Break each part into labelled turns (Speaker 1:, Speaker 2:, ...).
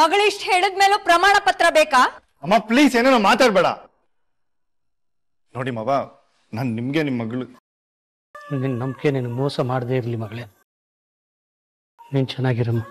Speaker 1: ಮಗಳಿಷ್ಟು ಹೇಳಿದ್ಮೇಲೂ ಪ್ರಮಾಣ ಪತ್ರ ಬೇಕಾ ಅಮ್ಮ ಪ್ಲೀಸ್ ಏನೇನೋ ಮಾತಾಡ್ಬೇಡ ನೋಡಿ ಮವ ನಾನು ನಿಮ್ಗೆ ನಿಮ್ ಮಗಳು ನಿನ್ ನಂಬಿಕೆ ನೀನು ಮೋಸ ಮಾಡದೇ ಇರಲಿ ಮಗಳೇ
Speaker 2: ನೀನ್ ಚೆನ್ನಾಗಿರಮ್ಮ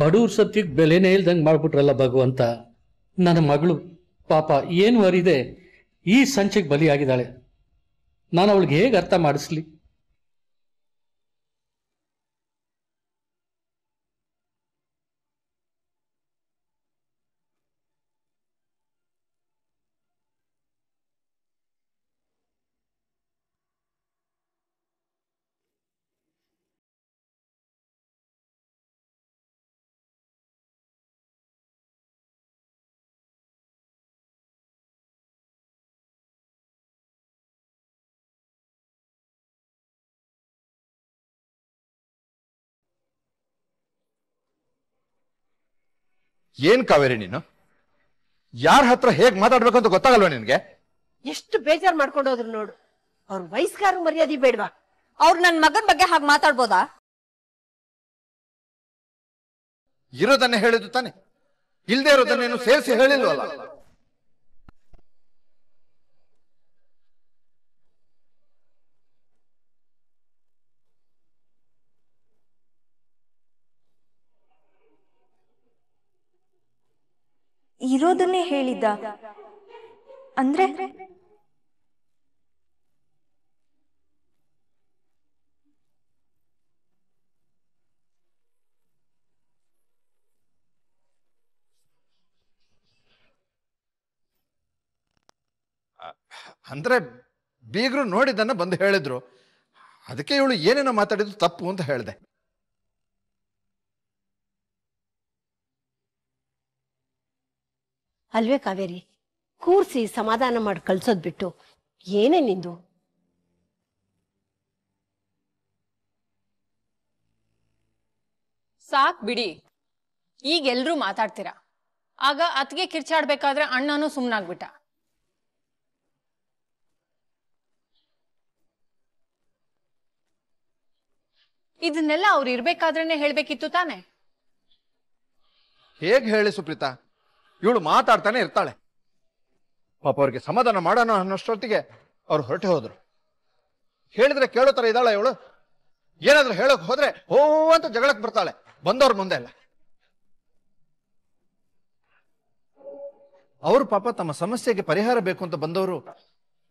Speaker 3: ಬಡೂರ್ ಸತ್ಯಕ್ಕೆ ಬೆಲೆನೇ ಇಲ್ದಂಗೆ ಮಾಡ್ಬಿಟ್ರಲ್ಲ ಭಗವಂತ ನನ್ನ ಮಗಳು ಪಾಪ ಏನು ಅರಿದೆ ಈ ಸಂಚೆಗೆ ಬಲಿಯಾಗಿದ್ದಾಳೆ ನಾನು ಅವಳಿಗೆ ಹೇಗೆ ಅರ್ಥ ಮಾಡಿಸ್ಲಿ
Speaker 1: ಏನ್ ಕಾವೇರಿ ನೀನು ಯಾರ ಹತ್ರ ಹೇಗ್ ಮಾತಾಡ್ಬೇಕು ಅಂತ ಗೊತ್ತಾಗಲ್ವಾ ನಿನ್ಗೆ ಎಷ್ಟು ಬೇಜಾರ್ ಮಾಡ್ಕೊಂಡು ಹೋದ್ರು ನೋಡು ಅವ್ರ ವಯಸ್ಕಾರ ಮರ್ಯಾದೆ ಬೇಡ್ವಾ ಅವ್ರು ನನ್ ಮಗನ್ ಬಗ್ಗೆ ಹಾಗೆ ಮಾತಾಡ್ಬೋದಾ ಇರೋದನ್ನ ಹೇಳಿದ್ದು ತಾನೆ ಇಲ್ದೇ ನೀನು ಸೇರಿಸಿ ಹೇಳಿಲ್ವಲ್ಲ ಇರೋದನ್ನೇ ಹೇಳಿದ್ದ ಅಂದ್ರೆ ಅಂದ್ರೆ ಬೀಗರು ನೋಡಿದ್ದನ್ನ ಬಂದು ಹೇಳಿದ್ರು ಅದಕ್ಕೆ ಇವಳು ಏನೇನೋ ಮಾತಾಡಿದ್ರು ತಪ್ಪು ಅಂತ ಹೇಳಿದೆ
Speaker 3: ಅಲ್ವೇ ಕಾವೇರಿ ಕೂರ್ಸಿ ಸಮಾಧಾನ ಮಾಡಿ ಕಳ್ಸೋದ್ ಬಿಟ್ಟು ಏನೇ ನಿಂದು ಸಾಕ್ ಬಿಡಿ ಈಗ ಎಲ್ರೂ ಮಾತಾಡ್ತೀರಾ ಆಗ ಅತ್ಗೆ ಕಿರ್ಚಾಡ್ಬೇಕಾದ್ರೆ ಅಣ್ಣನೂ ಸುಮ್ಮನಾಗ್ಬಿಟ್ಟ ಇದನ್ನೆಲ್ಲ ಅವ್ರು ಇರ್ಬೇಕಾದ್ರೇನೆ ಹೇಳ್ಬೇಕಿತ್ತು ತಾನೆ
Speaker 1: ಹೇಗ್ ಹೇಳಿ ಸುಪ್ರೀತಾ ಇವಳು ಮಾತಾಡ್ತಾನೆ ಇರ್ತಾಳೆ ಪಾಪ ಅವ್ರಿಗೆ ಸಮಾಧಾನ ಮಾಡೋಣ ಅನ್ನೋಷ್ಟೊತ್ತಿಗೆ ಅವ್ರು ಹೊರಟೆ ಹೋದ್ರು ಹೇಳಿದ್ರೆ ಕೇಳೋ ತರ ಇದ್ದಾಳೆ ಇವಳು ಏನಾದ್ರೂ ಹೇಳಕ್ ಹೋದ್ರೆ ಹೋ ಅಂತ ಜಗಳಕ್ ಬರ್ತಾಳೆ ಬಂದವ್ರ ಮುಂದೆ ಅಲ್ಲ ಅವರು ಪಾಪ ತಮ್ಮ ಸಮಸ್ಯೆಗೆ ಪರಿಹಾರ ಬೇಕು ಅಂತ ಬಂದವರು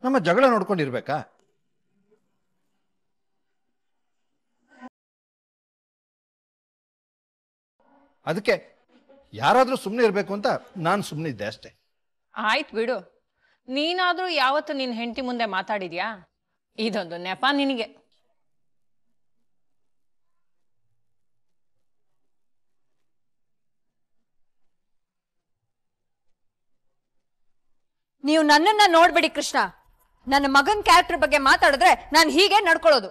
Speaker 1: ನಮ್ಮ ಜಗಳ ನೋಡ್ಕೊಂಡಿರ್ಬೇಕಾ ಅದಕ್ಕೆ ಯಾರಾದರೂ ಸುಮ್ಮನೆ ಇರಬೇಕು ಅಂತ ನಾನು ಸುಮ್ಮನೆ ಇದ್ದೆ ಅಷ್ಟೇ
Speaker 3: ಆಯ್ತು ಬಿಡು ನೀನಾದ್ರೂ ಯಾವತ್ತು ನಿನ್ನ ಹೆಂಡತಿ ಮುಂದೆ ಮಾತಾಡಿದ್ಯಾ ಇದೊಂದು ನೆಪ ನಿನಗೆ
Speaker 1: ನೀವು ನನ್ನನ್ನ ನೋಡ್ಬೇಡಿ ಕೃಷ್ಣ ನನ್ನ ಮಗನ್ ಕ್ಯಾರೆಕ್ಟರ್ ಬಗ್ಗೆ ಮಾತಾಡಿದ್ರೆ ನಾನು ಹೀಗೆ ನಡ್ಕೊಳ್ಳೋದು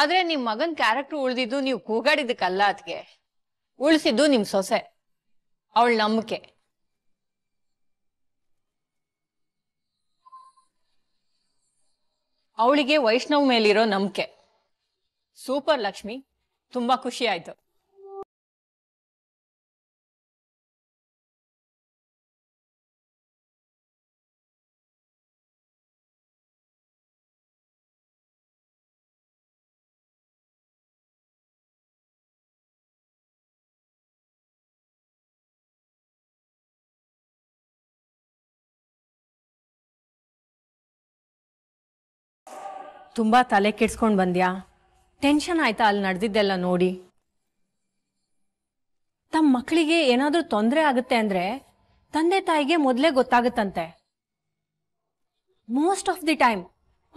Speaker 3: ಆದ್ರೆ ನಿಮ್ ಮಗನ್ ಕ್ಯಾರೆಕ್ಟರ್ ಉಳ್ದಿದ್ದು ನೀವು ಕೂಗಾಡಿದಕ್ಕಲ್ಲ ಅದ್ಗೆ ಉಳಿಸಿದ್ದು ನಿಮ್ ಸೊಸೆ ಅವಳ ನಂಬಿಕೆ ಅವಳಿಗೆ ವೈಷ್ಣವ್ ಮೇಲಿರೋ ನಂಬಿಕೆ ಸೂಪರ್ ಲಕ್ಷ್ಮಿ ತುಂಬಾ ಖುಷಿ ಆಯ್ತು ತುಂಬಾ ತಲೆ ಕೆಡ್ಸ್ಕೊಂಡ್ ಬಂದ್ಯಾ ಟೆನ್ಷನ್ ಆಯ್ತಾ ಅಲ್ಲಿ ನಡೆದಿದ್ದೆಲ್ಲ ನೋಡಿ ತಮ್ಮ ಮಕ್ಕಳಿಗೆ ಏನಾದರೂ ತೊಂದರೆ ಆಗುತ್ತೆ ಅಂದ್ರೆ ತಂದೆ ತಾಯಿಗೆ ಮೊದಲೇ ಗೊತ್ತಾಗುತ್ತಂತೆ ಮೋಸ್ಟ್ ಆಫ್ ದಿ ಟೈಮ್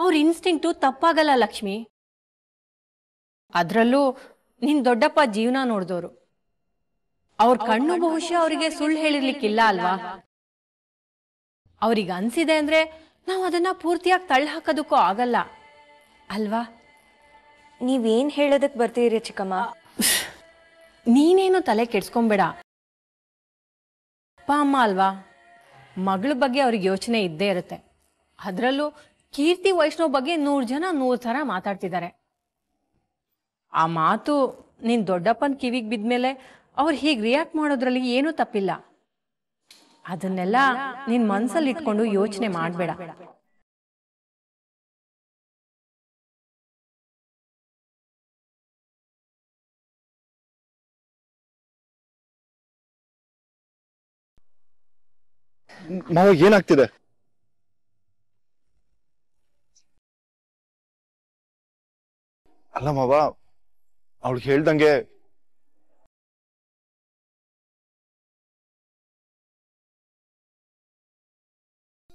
Speaker 3: ಅವ್ರ ಇನ್ಸ್ಟಿಂಕ್ಟು ತಪ್ಪಾಗಲ್ಲ ಲಕ್ಷ್ಮಿ ಅದರಲ್ಲೂ ನಿನ್ ದೊಡ್ಡಪ್ಪ ಜೀವನ ನೋಡಿದವರು ಅವ್ರ ಕಣ್ಣು ಬಹುಶಃ ಅವರಿಗೆ ಸುಳ್ಳು ಹೇಳಿರ್ಲಿಕ್ಕಿಲ್ಲ ಅಲ್ವಾ ಅವ್ರಿಗೆ ಅನ್ಸಿದೆ ಅಂದ್ರೆ ನಾವು ಅದನ್ನ ಪೂರ್ತಿಯಾಗಿ ತಳ್ಳಿ ಹಾಕೋದಕ್ಕೂ ಆಗಲ್ಲ ಅಲ್ವಾ ನೀವೇನ್ ಹೇಳೋದಕ್ಕೆ ಬರ್ತೀರಿ ಚಿಕ್ಕಮ್ಮ ನೀನೇನು ತಲೆ ಕೆಡ್ಸ್ಕೊಂಬೇಡ ಅಪ್ಪ ಅಮ್ಮ ಅಲ್ವಾ ಮಗಳ ಬಗ್ಗೆ ಅವ್ರಿಗೆ ಯೋಚನೆ ಇದ್ದೇ ಇರುತ್ತೆ ಅದರಲ್ಲೂ ಕೀರ್ತಿ ವೈಷ್ಣವ್ ಬಗ್ಗೆ ನೂರ್ ಜನ ನೂರ್ ತರ ಮಾತಾಡ್ತಿದ್ದಾರೆ ಆ ಮಾತು ನಿನ್ ದೊಡ್ಡಪ್ಪನ ಕಿವಿಗೆ ಬಿದ್ಮೇಲೆ ಅವ್ರು ಹೀಗೆ ರಿಯಾಕ್ಟ್ ಮಾಡೋದ್ರಲ್ಲಿ ಏನೂ ತಪ್ಪಿಲ್ಲ ಅದನ್ನೆಲ್ಲ ನಿನ್ ಮನ್ಸಲ್ಲಿ ಇಟ್ಕೊಂಡು ಯೋಚನೆ ಮಾಡಬೇಡ
Speaker 2: ಮಾವ ಏನಾಗ್ತಿದೆ ಅಲ್ಲ ಮಾವ ಅವಳಿಗೆ ಹೇಳ್ದಂಗೆ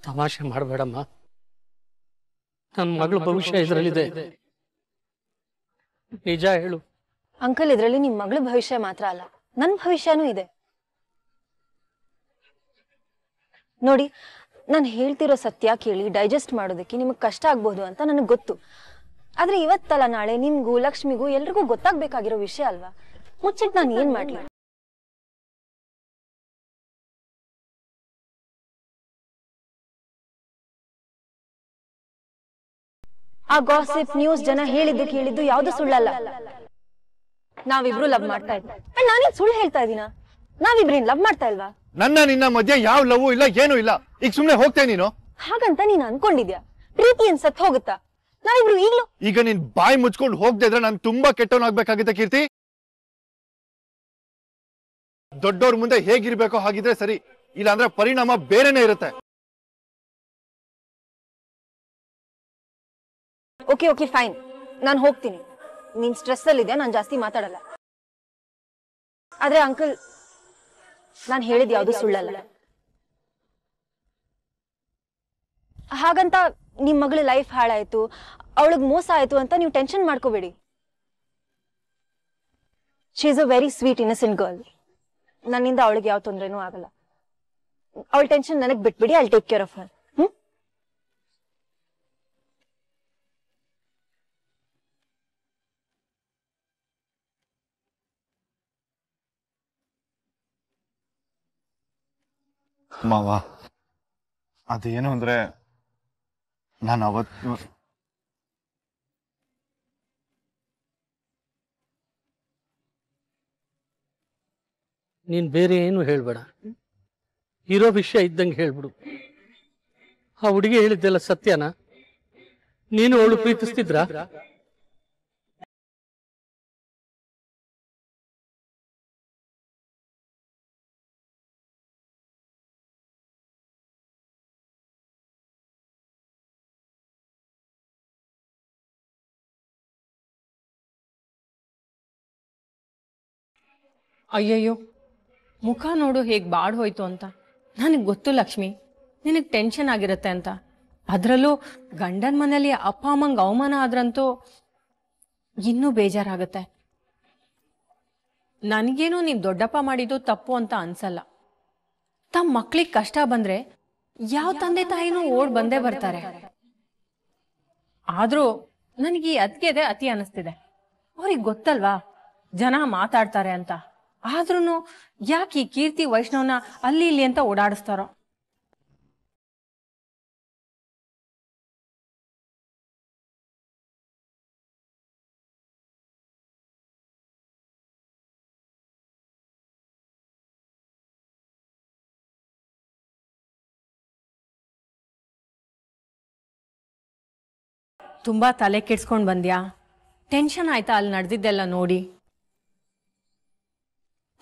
Speaker 2: ತಮಾಷೆ ಮಾಡಬೇಡಮ್ಮ
Speaker 3: ನನ್ನ ಮಗಳ ಭವಿಷ್ಯ ಇದ್ರಲ್ಲಿದೆ ನಿಜ ಹೇಳು
Speaker 1: ಅಂಕಲ್ ಇದ್ರಲ್ಲಿ ನಿಮ್ ಮಗಳ ಭವಿಷ್ಯ ಮಾತ್ರ ಅಲ್ಲ ನನ್ ಭವಿಷ್ಯನೂ ಇದೆ ನೋಡಿ ನಾನು ಹೇಳ್ತಿರೋ ಸತ್ಯ ಕೇಳಿ ಡೈಜೆಸ್ಟ್ ಮಾಡೋದಕ್ಕೆ ನಿಮಗೆ ಕಷ್ಟ ಆಗ್ಬೋದು ಅಂತ ನನಗೆ ಗೊತ್ತು ಆದರೆ ಇವತ್ತಲ್ಲ ನಾಳೆ ನಿಮಗೂ ಲಕ್ಷ್ಮಿಗೂ ಎಲ್ರಿಗೂ ಗೊತ್ತಾಗಬೇಕಾಗಿರೋ ವಿಷಯ ಅಲ್ವಾ ಮುಚ್ಚಿಟ್ಟು ನಾನು ಏನು ಮಾಡಲಿ ಆ ಗಾಸಿಪ್ ನ್ಯೂಸ್ ಜನ ಹೇಳಿದ್ದು ಕೇಳಿದ್ದು ಯಾವ್ದು ಸುಳ್ಳಲ್ಲ ನಾವಿಬ್ರು ಲವ್ ಮಾಡ್ತಾ ಇದ್ದೀವಿ ನಾನೇನ್ ಸುಳ್ಳು ಹೇಳ್ತಾ ಇದೀನ ನಾವಿಬ್ರೇನ್ ಲವ್ ಮಾಡ್ತಾ ಇಲ್ವಾ ನನ್ನ ನಿನ್ನ ಮಧ್ಯೆ ಯಾವ ಲವ್ ಇಲ್ಲ ಏನು ಇಲ್ಲ ಈಗ ಸುಮ್ನೆ ಹೋಗ್ತೇನೆ ನೀನು ಹಾಗಂತ ನೀನ್ ಅನ್ಕೊಂಡಿದ್ಯಾ ಪ್ರೀತಿ ಏನ್ ಸತ್ ಹೋಗುತ್ತಾ ನಾವಿಬ್ರು ಈಗ್ಲೂ ಈಗ ನೀನ್ ಬಾಯಿ ಮುಚ್ಕೊಂಡು ಹೋಗ್ದೆ ಇದ್ರೆ ನಾನು ತುಂಬಾ ಕೆಟ್ಟವನಾಗ್ಬೇಕಾಗಿದ್ದ ಕೀರ್ತಿ ದೊಡ್ಡವ್ರ ಮುಂದೆ ಹೇಗಿರ್ಬೇಕೋ
Speaker 2: ಹಾಗಿದ್ರೆ ಸರಿ ಇಲ್ಲ ಅಂದ್ರೆ ಪರಿಣಾಮ ಬೇರೆನೆ ಇರುತ್ತೆ ಓಕೆ ಓಕೆ ಫೈನ್ ನಾನ್ ಹೋಗ್ತೀನಿ ನೀನ್ ಸ್ಟ್ರೆಸ್
Speaker 1: ಅಲ್ಲಿ ಇದೆ ನಾನು ಜಾಸ್ತಿ ಮಾತಾಡಲ್ಲ ಆದ್ರೆ ಅಂಕಲ್ ನಾನು ಹೇಳಿದ್ ಯಾವುದು ಸುಳ್ಳಲ್ಲ ಹಾಗಂತ ನಿಮ್ ಮಗಳ ಲೈಫ್ ಹಾಳಾಯ್ತು ಅವಳಗ್ ಮೋಸ ಆಯ್ತು ಅಂತ ನೀವು ಟೆನ್ಷನ್ ಮಾಡ್ಕೋಬೇಡಿ she is a very sweet innocent girl ನನ್ನಿಂದ ಅವಳಿಗೆ ಯಾವ ತೊಂದ್ರೆನೂ ಆಗಲ್ಲ ಅವಳ ಟೆನ್ಷನ್ ನನಗೆ ಬಿಟ್ಬಿಡಿ I take care of her ಮಾವಾ. ಅದೇನು ಅಂದ್ರೆ ನಾನು ಅವತ್ತು
Speaker 3: ನೀನ್ ಬೇರೆ ಏನು ಹೇಳ್ಬೇಡ ಇರೋ ವಿಷಯ ಇದ್ದಂಗೆ ಹೇಳ್ಬಿಡು ಆ ಹುಡುಗಿ ಹೇಳಿದ್ದೆಲ್ಲ ಸತ್ಯನಾ
Speaker 2: ನೀನು ಅವಳು ಪ್ರೀತಿಸ್ತಿದ್ರಾ
Speaker 3: ಅಯ್ಯಯ್ಯೋ ಮುಖ ನೋಡು ಹೇಗೆ ಬಾಡ್ ಹೋಯ್ತು ಅಂತ ನನಗೆ ಗೊತ್ತು ಲಕ್ಷ್ಮಿ ನಿನಗೆ ಟೆನ್ಷನ್ ಆಗಿರುತ್ತೆ ಅಂತ ಅದರಲ್ಲೂ ಗಂಡನ ಮನೇಲಿ ಅಪ್ಪ ಅಮ್ಮಂಗೆ ಅವಮಾನ ಆದ್ರಂತೂ ಇನ್ನೂ ಬೇಜಾರಾಗುತ್ತೆ ನನಗೇನು ನೀನ್ ದೊಡ್ಡಪ್ಪ ಮಾಡಿದ್ದು ತಪ್ಪು ಅಂತ ಅನ್ಸಲ್ಲ ತಮ್ಮ ಮಕ್ಳಿಗೆ ಕಷ್ಟ ಬಂದ್ರೆ ಯಾವ ತಂದೆ ತಾಯಿನೂ ಓಡ್ ಬಂದೇ ಬರ್ತಾರೆ ಆದರೂ ನನಗೆ ಈ ಅತಿಗೆದೆ ಅತಿ ಅನಿಸ್ತಿದೆ ಅವ್ರಿಗೆ ಗೊತ್ತಲ್ವಾ ಜನ ಮಾತಾಡ್ತಾರೆ ಅಂತ ಆದ್ರೂ ಯಾಕೆ ಈ ಕೀರ್ತಿ ವೈಷ್ಣವನ ಅಲ್ಲಿ ಇಲ್ಲಿ ಅಂತ ಓಡಾಡಿಸ್ತಾರೋ ತುಂಬಾ ತಲೆ ಕೆಡ್ಸ್ಕೊಂಡು ಬಂದ್ಯಾ ಟೆನ್ಷನ್ ಆಯ್ತಾ ಅಲ್ಲಿ ನಡೆದಿದ್ದೆಲ್ಲ ನೋಡಿ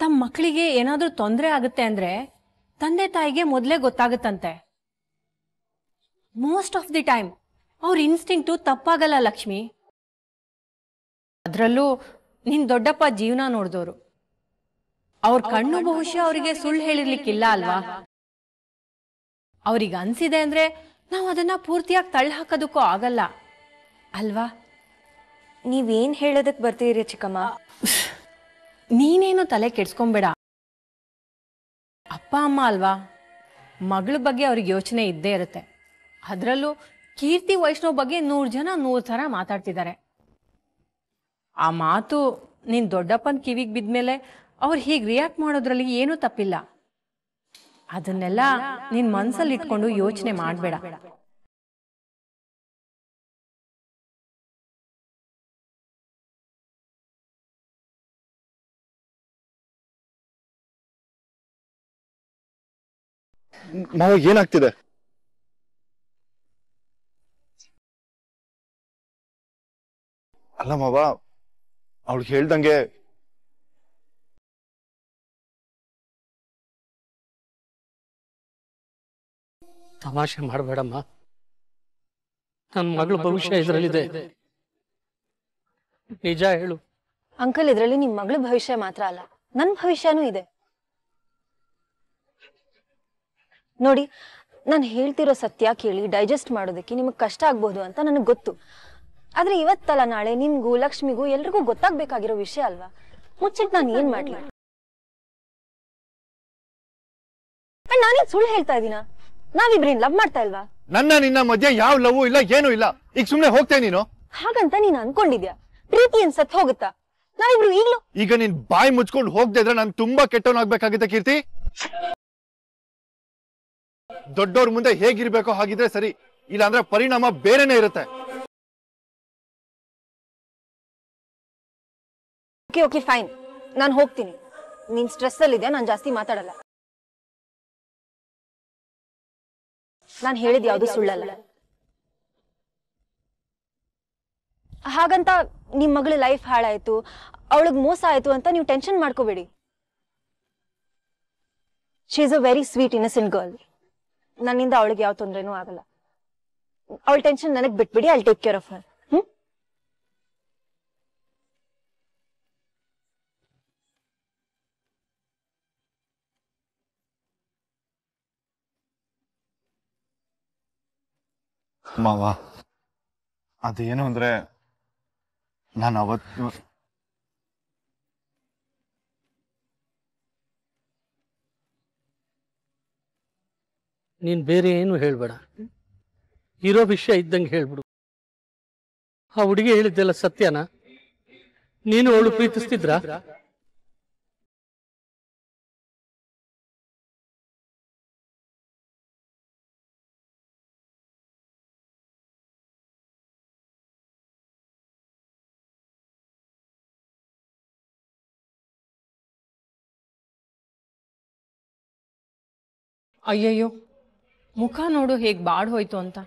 Speaker 3: ತಮ್ಮ ಮಕ್ಕಳಿಗೆ ಏನಾದರೂ ತೊಂದರೆ ಆಗುತ್ತೆ ಅಂದ್ರೆ ತಂದೆ ತಾಯಿಗೆ ಮೊದಲೇ ಗೊತ್ತಾಗುತ್ತಂತೆ ಮೋಸ್ಟ್ ಆಫ್ ದಿ ಟೈಮ್ ಅವ್ರ ಇನ್ಸ್ಟಿಂಕ್ಟು ತಪ್ಪಾಗಲ್ಲ ಲಕ್ಷ್ಮಿ ಅದರಲ್ಲೂ ನಿನ್ ದೊಡ್ಡಪ್ಪ ಜೀವನ ನೋಡಿದವರು
Speaker 1: ಅವ್ರ ಕಣ್ಣು ಬಹುಶಃ ಅವರಿಗೆ ಸುಳ್ಳು ಹೇಳಿರ್ಲಿಕ್ಕಿಲ್ಲ ಅಲ್ವಾ
Speaker 3: ಅವ್ರಿಗೆ ಅನ್ಸಿದೆ ಅಂದ್ರೆ ನಾವು ಅದನ್ನ ಪೂರ್ತಿಯಾಗಿ ತಳ್ಳಿ ಹಾಕೋದಕ್ಕೂ ಆಗಲ್ಲ ಅಲ್ವಾ ನೀವೇನ್ ಹೇಳೋದಕ್ ಬರ್ತೀರಿ ಚಿಕ್ಕಮ್ಮ ನೀನೇನು ತಲೆ ಕೆಡ್ಸ್ಕೊಂಬೇಡ ಅಪ್ಪ ಅಮ್ಮ ಅಲ್ವಾ ಮಗಳ ಬಗ್ಗೆ ಅವ್ರಿಗೆ ಯೋಚನೆ ಇದ್ದೇ ಇರುತ್ತೆ ಅದರಲ್ಲೂ ಕೀರ್ತಿ ವೈಷ್ಣವ್ ಬಗ್ಗೆ ನೂರ್ ಜನ ನೂರ್ ಥರ ಮಾತಾಡ್ತಿದ್ದಾರೆ ಆ ಮಾತು ನಿನ್ ದೊಡ್ಡಪ್ಪನ ಕಿವಿಗೆ ಬಿದ್ಮೇಲೆ ಅವ್ರು ಹೀಗೆ ರಿಯಾಕ್ಟ್ ಮಾಡೋದ್ರಲ್ಲಿ ಏನೂ ತಪ್ಪಿಲ್ಲ ಅದನ್ನೆಲ್ಲ ನಿನ್ ಮನ್ಸಲ್ಲಿ ಇಟ್ಕೊಂಡು ಯೋಚನೆ ಮಾಡಬೇಡ
Speaker 2: ಮಾವ ಏನಾಗ್ತಿದೆ ಅಲ್ಲ ಮಾವ ಅವಳು ಹೇಳ್ದಂಗೆ
Speaker 3: ತಮಾಷೆ ಮಾಡಬೇಡಮ್ಮ ನನ್ನ ಮಗಳ ಭವಿಷ್ಯ ಇದ್ರಲ್ಲಿದೆ ನಿಜ ಹೇಳು
Speaker 1: ಅಂಕಲ್ ಇದ್ರಲ್ಲಿ ನಿಮ್ ಮಗಳ ಭವಿಷ್ಯ ಮಾತ್ರ ಅಲ್ಲ ನನ್ ಭವಿಷ್ಯನೂ ಇದೆ ನೋಡಿ ನಾನು ಹೇಳ್ತಿರೋ ಸತ್ಯ ಕೇಳಿ ಡೈಜೆಸ್ಟ್ ಮಾಡೋದಕ್ಕೆ ನಿಮಗೆ ಕಷ್ಟ ಆಗ್ಬೋದು ಅಂತ ನನಗೆ ಗೊತ್ತು ಆದರೆ ಇವತ್ತಲ್ಲ ನಾಳೆ ನಿಮಗೂ ಲಕ್ಷ್ಮಿಗೂ ಎಲ್ರಿಗೂ ಗೊತ್ತಾಗಬೇಕಾಗಿರೋ ವಿಷಯ ಅಲ್ವಾ ಮುಚ್ಚಿಟ್ಟು ನಾನು ಏನು ಮಾಡಲಿ ನಾನೇ ಸುಳ್ಳು ಹೇಳ್ತಾ ಇದ್ದೀನಾ ನಾವಿಬ್ರೇನ್ ಲವ್ ಮಾಡ್ತಾ ಇಲ್ವಾ ನನ್ನ ನಿನ್ನ ಮಧ್ಯೆ ಯಾವ ಲವ್ ಇಲ್ಲ ಏನೂ ಇಲ್ಲ ಈಗ ಸುಮ್ನೆ ಹೋಗ್ತೇನೆ ನೀನು ಹಾಗಂತ ನೀನ್ ಅನ್ಕೊಂಡಿದ್ಯಾ ಪ್ರೀತಿ ಸತ್ ಹೋಗುತ್ತಾ ನಾವಿಬ್ರು ಈಗಲೂ ಈಗ ನೀನ್ ಬಾಯಿ ಮುಚ್ಕೊಂಡು ಹೋಗ್ದಿದ್ರೆ ನಾನು ತುಂಬಾ ಕೆಟ್ಟವನಾಗ್ಬೇಕಾಗಿದ್ದ ಕೀರ್ತಿ ದೊಡ್ಡವ್ರ ಮುಂದೆ ಹೇಗಿರ್ಬೇಕೋ ಹಾಗಿದ್ರೆ ಸರಿ ಇಲ್ಲಾಂದ್ರೆ
Speaker 2: ಪರಿಣಾಮ ಬೇರೆನೆ ಇರುತ್ತೆ ಓಕೆ ಓಕೆ ಫೈನ್ ನಾನು ಹೋಗ್ತೀನಿ ನೀನ್ ಸ್ಟ್ರೆಸ್ ಅಲ್ಲಿ ಇದೆ ನಾನು ಜಾಸ್ತಿ ಮಾತಾಡಲ್ಲ
Speaker 1: ನಾನು ಹೇಳಿದ ಯಾವ್ದು ಸುಳ್ಳಲ್ಲ ಹಾಗಂತ ನಿಮ್ ಮಗಳ ಲೈಫ್ ಹಾಳಾಯ್ತು ಅವಳಗ್ ಮೋಸ ಆಯ್ತು ಅಂತ ನೀವು ಟೆನ್ಷನ್ ಮಾಡ್ಕೋಬೇಡಿ she is a very sweet innocent girl ನನ್ನಿಂದ ಅವಳಿಗೆ ಯಾವ ತೊಂದ್ರೆನೂ ಆಗಲ್ಲ ಅವಳ ಟೆನ್ಷನ್ ನನಗ್ ಬಿಟ್ಬಿಡಿ I take care of her ಮಾವ ಅದೇನು ಅಂದ್ರೆ ನಾನು ಅವತ್ತು
Speaker 3: ನೀನ್ ಬೇರೆ ಏನು ಹೇಳಬೇಡ ಇರೋ ವಿಷಯ ಇದ್ದಂಗೆ ಹೇಳ್ಬಿಡು ಆ ಹುಡುಗಿ ಹೇಳಿದ್ದೆಲ್ಲ ಸತ್ಯನ ನೀನು
Speaker 2: ಅವಳು ಪ್ರೀತಿಸ್ತಿದ್ರ
Speaker 3: ಅಯ್ಯಯ್ಯೋ ಮುಖ ನೋಡು ಹೇಗೆ ಬಾಡ್ ಹೋಯ್ತು ಅಂತ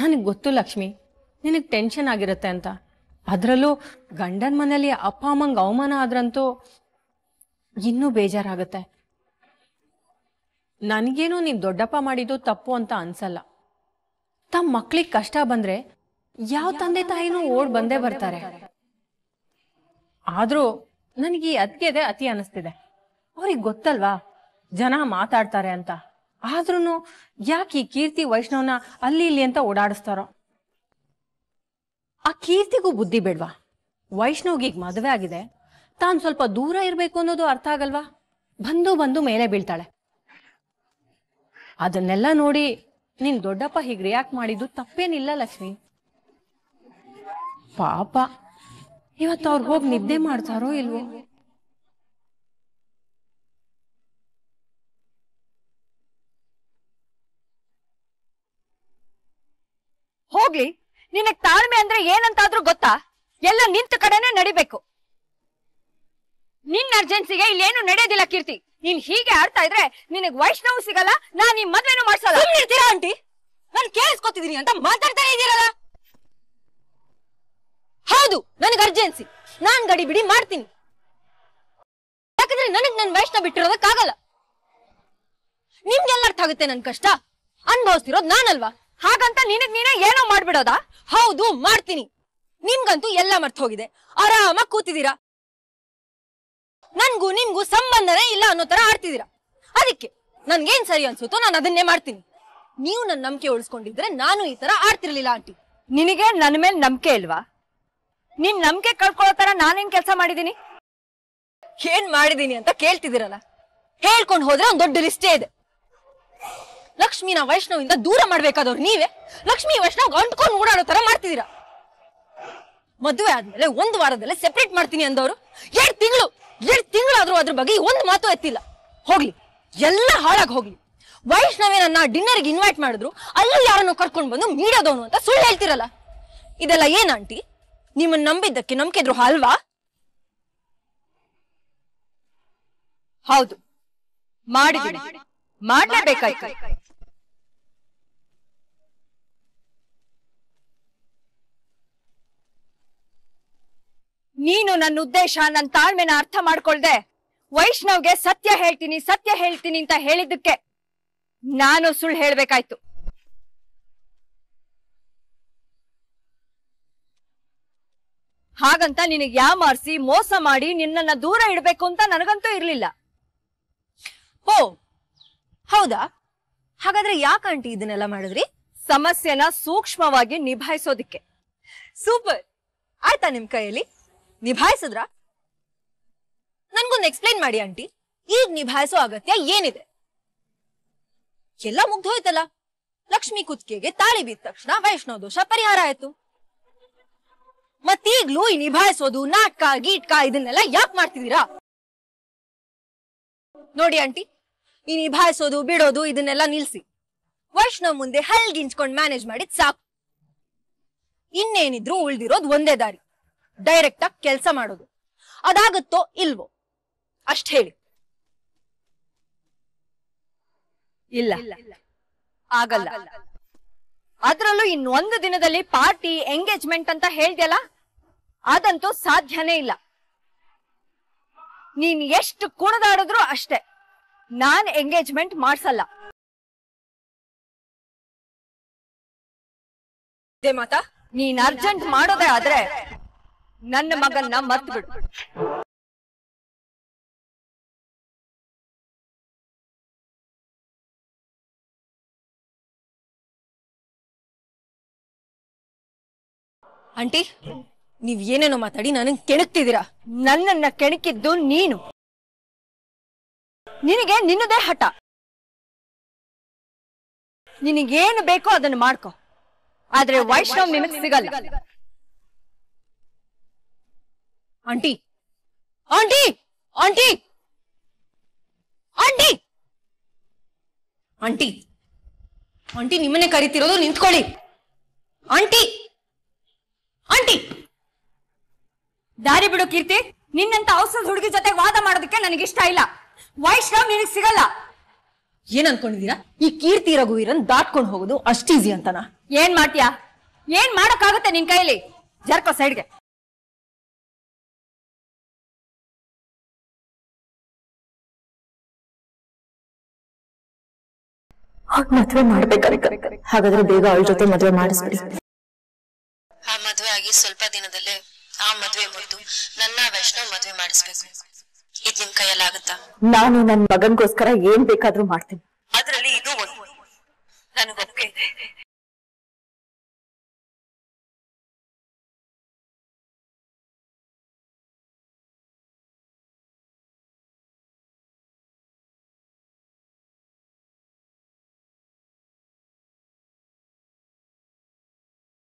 Speaker 3: ನನಗೆ ಗೊತ್ತು ಲಕ್ಷ್ಮಿ ನಿನಗೆ ಟೆನ್ಷನ್ ಆಗಿರುತ್ತೆ ಅಂತ ಅದರಲ್ಲೂ ಗಂಡನ ಮನೇಲಿ ಅಪ್ಪ ಅಮ್ಮಂಗೆ ಅವಮಾನ ಆದ್ರಂತೂ ಇನ್ನೂ ಬೇಜಾರಾಗುತ್ತೆ ನನಗೇನು ನೀನ್ ದೊಡ್ಡಪ್ಪ ಮಾಡಿದ್ದು ತಪ್ಪು ಅಂತ ಅನ್ಸಲ್ಲ ತಮ್ಮ ಮಕ್ಳಿಗೆ ಕಷ್ಟ ಬಂದ್ರೆ ಯಾವ ತಂದೆ ತಾಯಿನೂ ಓಡ್ ಬಂದೇ ಬರ್ತಾರೆ ಆದ್ರೂ ನನಗೆ ಈ ಅದ್ಗೆದೆ ಅತಿ ಅನಿಸ್ತಿದೆ ಅವ್ರಿಗೆ ಗೊತ್ತಲ್ವಾ ಜನ ಮಾತಾಡ್ತಾರೆ ಅಂತ ಆದ್ರೂ ಯಾಕೆ ಈ ಕೀರ್ತಿ ವೈಷ್ಣವನ ಅಲ್ಲಿ ಇಲ್ಲಿ ಅಂತ ಓಡಾಡಿಸ್ತಾರೋ ಆ ಕೀರ್ತಿಗೂ ಬುದ್ಧಿ ಬೇಡ್ವಾ ವೈಷ್ಣವ್ಗೆ ಈಗ ಮದುವೆ ಆಗಿದೆ ತಾನು ಸ್ವಲ್ಪ ದೂರ ಇರಬೇಕು ಅನ್ನೋದು ಅರ್ಥ ಆಗಲ್ವಾ ಬಂದು ಬಂದು ಮೇಲೆ ಬೀಳ್ತಾಳೆ ಅದನ್ನೆಲ್ಲ ನೋಡಿ ನಿನ್ ದೊಡ್ಡಪ್ಪ ಹೀಗೆ ರಿಯಾಕ್ಟ್ ಮಾಡಿದ್ದು ತಪ್ಪೇನಿಲ್ಲ ಲಕ್ಷ್ಮಿ ಪಾಪ ಇವತ್ತು ಅವ್ರಿಗೆ ಹೋಗಿ ನಿದ್ದೆ ಮಾಡ್ತಾರೋ ಇಲ್ವೋ
Speaker 1: ಹೋಗ್ಲಿ ನಿನಗ್ ತಾಳ್ಮೆ ಅಂದ್ರೆ ಏನಂತಾದ್ರೂ ಗೊತ್ತಾ ಎಲ್ಲ ನಿಂತ ಕಡೆನೆ ನಡಿಬೇಕು ನಿನ್ ಅರ್ಜೆನ್ಸಿಗೆ ಇಲ್ಲೇನು ನಡೆಯೋದಿಲ್ಲ ಕೀರ್ತಿ ನೀನ್ ಹೀಗೆ ಆಡ್ತಾ ಇದ್ರೆ ನಿನಗ್ ವೈಷ್ಣವ್ ಸಿಗಲ್ಲ ನಾನ್ ನಿಮ್ ಮದ್ವೆನೂ ಮಾಡ್ಸಲ್ಲ ಆಂಟಿ ನಾನು ಕೇಳಿಸ್ಕೊತಿದೀನಿ ಅಂತ ಮಾತಾಡ್ತಾನೆ ಇದೀರಲ್ಲ ಹೌದು ನನಗ್ ಅರ್ಜೆನ್ಸಿ ನಾನ್ ಗಡಿ ಬಿಡಿ ಮಾಡ್ತೀನಿ ಯಾಕಂದ್ರೆ ನನಗ್ ನನ್ ವೈಷ್ಣವ್ ಬಿಟ್ಟಿರೋದಕ್ಕಾಗಲ್ಲ ನಿಮ್ಗೆಲ್ಲ ಅರ್ಥ ಆಗುತ್ತೆ ನನ್ ಕಷ್ಟ ಅನ್ಭವಿಸ್ತಿರೋದ್ ನಾನಲ್ವಾ ಹಾಗಂತ ನಿನಗ್ ನೀನೇ ಏನೋ ಮಾಡ್ಬಿಡೋದಾ ಹೌದು ಮಾಡ್ತೀನಿ ನಿಮ್ಗಂತೂ ಎಲ್ಲ ಮರ್ತ ಹೋಗಿದೆ ಆರಾಮಾಗಿ ಕೂತಿದ್ದೀರಾ ನನ್ಗೂ ನಿಮ್ಗೂ ಸಂಬಂಧನೇ ಇಲ್ಲ ಅನ್ನೋ ತರ ಆಡ್ತಿದ್ದೀರಾ ಅದಕ್ಕೆ ನನ್ಗೇನ್ ಸರಿ ಅನ್ಸುತ್ತೋ ನಾನು ಅದನ್ನೇ ಮಾಡ್ತೀನಿ ನೀವು ನನ್ನ ನಂಬಿಕೆ ಉಳಿಸ್ಕೊಂಡಿದ್ರೆ ನಾನು ಈ ತರ ಆಡ್ತಿರ್ಲಿಲ್ಲ ಆಂಟಿ ನಿನಗೆ ನನ್ನ ಮೇಲೆ ನಂಬಿಕೆ ಇಲ್ವಾ ನಿನ್ ನಂಬಿಕೆ ಕಳ್ಕೊಳ್ಳೋ ತರ ನಾನೇನ್ ಕೆಲಸ ಮಾಡಿದೀನಿ ಏನ್ ಮಾಡಿದೀನಿ ಅಂತ ಕೇಳ್ತಿದ್ದೀರಲ್ಲ ಹೇಳ್ಕೊಂಡು ಹೋದ್ರೆ ಒಂದ್ ದೊಡ್ಡ ರಿಸ್ಟೇ ಇದೆ ಲಕ್ಷ್ಮಿನ ವೈಷ್ಣವಿಂದ ದೂರ ಮಾಡ್ಬೇಕಾದವ್ರು ನೀವೇ ಲಕ್ಷ್ಮೀ ವೈಷ್ಣವ್ ಅಂಟ್ಕೊಂಡು ಓಡಾಡೋ ತರ ಮಾಡ್ತಿದ್ದೀರಾ ಮದುವೆ ಆದ್ಮೇಲೆ ಒಂದು ವಾರದಲ್ಲೇ ಸೆಪರೇಟ್ ಮಾಡ್ತೀನಿ ಅಂದವರು ಎರಡು ತಿಂಗಳು ಎರಡು ಆದ್ರೂ ಅದ್ರ ಬಗ್ಗೆ ಒಂದು ಮಾತು ಎತ್ತಿಲ್ಲ ಹೋಗ್ಲಿ ಎಲ್ಲ ಹಾಳಾಗಿ ಹೋಗ್ಲಿ ವೈಷ್ಣವೇನನ್ನ ಡಿನ್ನರ್ ಗೆ ಇನ್ವೈಟ್ ಮಾಡಿದ್ರು ಅಲ್ಲಿ ಯಾರನ್ನು ಕರ್ಕೊಂಡು ಬಂದು ಮೀಡೋದವನು ಅಂತ ಸುಳ್ಳು ಹೇಳ್ತಿರಲ್ಲ ಇದೆಲ್ಲ ಏನ್ ಆಂಟಿ ನಿಮ್ಮನ್ನ ನಂಬಿದ್ದಕ್ಕೆ ನಂಬಿಕೆ ಇದ್ರು ಅಲ್ವಾ ಹೌದು ಮಾಡಿ ಮಾಡ್ಲೇಬೇಕಾಯ್ತು ನೀನು ನನ್ನ ಉದ್ದೇಶ ನನ್ನ ತಾಳ್ಮೆನ ಅರ್ಥ ಮಾಡ್ಕೊಳ್ದೆ ವೈಷ್ಣವ್ಗೆ ಸತ್ಯ ಹೇಳ್ತೀನಿ ಸತ್ಯ ಹೇಳ್ತೀನಿ ಅಂತ ಹೇಳಿದ್ದಕ್ಕೆ ನಾನು ಸುಳ್ಳು ಹೇಳ್ಬೇಕಾಯ್ತು ಹಾಗಂತ ನಿನಗೆ ಮಾರ್ಸಿ ಮೋಸ ಮಾಡಿ ನಿನ್ನನ್ನ ದೂರ ಇಡ್ಬೇಕು ಅಂತ ನನಗಂತೂ ಇರ್ಲಿಲ್ಲ ಓ ಹೌದಾ ಹಾಗಾದ್ರೆ ಯಾಕೆ ಆಂಟಿ ಇದನ್ನೆಲ್ಲ ಮಾಡಿದ್ರಿ ಸಮಸ್ಯೆನ ಸೂಕ್ಷ್ಮವಾಗಿ ನಿಭಾಯಿಸೋದಿಕ್ಕೆ ಸೂಪರ್ ಆಯ್ತಾ ನಿಮ್ ಕೈಯಲ್ಲಿ ನಿಭಾಯಿಸಿದ್ರ ನನ್ಗೊಂದು ಎಕ್ಸ್ಪ್ಲೈನ್ ಮಾಡಿ ಆಂಟಿ ಈಗ ನಿಭಾಯಿಸೋ ಅಗತ್ಯ ಏನಿದೆ ಎಲ್ಲ ಹೋಯ್ತಲ್ಲ ಲಕ್ಷ್ಮಿ ಕುತ್ಕೆಗೆ ತಾಳಿ ಬಿದ್ದ ತಕ್ಷಣ ವೈಷ್ಣವ ದೋಷ ಪರಿಹಾರ ಆಯ್ತು ಮತ್ತೀಗ್ಲೂ ಈ ನಿಭಾಯಿಸೋದು ನಾಟ್ಕ ಗೀಟ್ಕ ಇದನ್ನೆಲ್ಲ ಯಾಕೆ ಮಾಡ್ತಿದ್ದೀರಾ ನೋಡಿ ಆಂಟಿ ಈ ನಿಭಾಯಿಸೋದು ಬಿಡೋದು ಇದನ್ನೆಲ್ಲ ನಿಲ್ಸಿ ವೈಷ್ಣವ್ ಮುಂದೆ ಹಲ್ಗಿಂಚ್ಕೊಂಡ್ ಮ್ಯಾನೇಜ್ ಮಾಡಿದ್ ಸಾಕು ಇನ್ನೇನಿದ್ರು ಉಳ್ದಿರೋದ್ ಒಂದೇ ದಾರಿ ಡೈರೆಕ್ಟ್ ಆಗಿ ಕೆಲಸ ಮಾಡೋದು ಅದಾಗುತ್ತೋ ಇಲ್ವೋ ಅಷ್ಟ್ ಹೇಳಿ ಇಲ್ಲ ಆಗಲ್ಲ ಅದ್ರಲ್ಲೂ ಇನ್ನೊಂದು ದಿನದಲ್ಲಿ ಪಾರ್ಟಿ ಎಂಗೇಜ್ಮೆಂಟ್ ಅಂತ ಹೇಳ್ದಲ್ಲ ಅದಂತೂ ಸಾಧ್ಯನೇ ಇಲ್ಲ ನೀನ್ ಎಷ್ಟು ಕುಣದಾಡಿದ್ರು ಅಷ್ಟೇ ನಾನ್ ಎಂಗೇಜ್ಮೆಂಟ್
Speaker 2: ಮಾಡ್ಸಲ್ಲ ಮಾತಾ ನೀನ್ ಅರ್ಜೆಂಟ್ ಮಾಡೋದೇ ಆದ್ರೆ ನನ್ನ ಮಗನ್ನ ಮತ್ ಬಿಡು
Speaker 1: ಆಂಟಿ ನೀವ್ ಏನೇನೋ ಮಾತಾಡಿ ನನಗ್ ಕೆಣಕ್ತಿದ್ದೀರಾ ನನ್ನನ್ನ ಕೆಣಕಿದ್ದು ನೀನು ನಿನಗೆ ನಿನ್ನದೇ ಹಠ ನಿನಗೇನು ಬೇಕೋ ಅದನ್ನು ಮಾಡ್ಕೋ ಆದ್ರೆ ವೈಷ್ಣವ್ ನಿನಗ್ ಸಿಗಲ್ಲ aunty aunty aunty aunty aunty aunty ನಿಮ್ಮನ್ನೇ ಕರಿತಿರೋದು ನಿಂತ್ಕೊಳ್ಳಿ ಆಂಟಿ ಆಂಟಿ ದಾರಿ ಬಿಡು ಕೀರ್ತಿ ನಿನ್ನಂತ ಔಷಧ ಹುಡುಗಿ ಜೊತೆ ವಾದ ಮಾಡೋದಕ್ಕೆ ನನಗೆ ಇಷ್ಟ ಇಲ್ಲ ವೈಷ್ಣವ್ ನಿನಗೆ ಸಿಗಲ್ಲ ಏನ್ ಅನ್ಕೊಂಡಿದೀರಾ ಈ ಕೀರ್ತಿ ರಘುವೀರನ್ ದಾಟ್ಕೊಂಡು ಹೋಗೋದು ಅಷ್ಟೀಸಿ ಅಂತನಾ ಏನ್ ಮಾಡ್ತೀಯಾ ಏನ್ ಮಾಡಕ್ಕಾಗುತ್ತೆ ನಿನ್ ಕೈಲಿ ಜರ್ಕೋ ಸೈಡ್ಗೆ
Speaker 2: ಮದ್ವೆ ಕರೆ ಹಾಗಾದ್ರೆ ಬೇಗ ಅವಳ ಜೊತೆ ಮದ್ವೆ ಮಾಡಿಸ್ಬಿಡಿ
Speaker 1: ಆ ಮದ್ವೆ ಆಗಿ ಸ್ವಲ್ಪ ದಿನದಲ್ಲೇ ಆ ಮದ್ವೆ ಮುಗಿದು ನನ್ನ ವೈಷ್ಣವ್ ಮದ್ವೆ ಮಾಡಿಸ್ಬೇಕು ಇದ್ ನಿಮ್ ಕೈಯಲ್ಲಾಗುತ್ತಾ ನಾನು ನನ್ ಮಗನ್ಗೋಸ್ಕರ ಏನ್ ಬೇಕಾದ್ರೂ ಮಾಡ್ತೀನಿ
Speaker 2: ಅದ್ರಲ್ಲಿ ಇದು ಒಂದು
Speaker 1: ನನಗೊಪ್ಪಿದೆ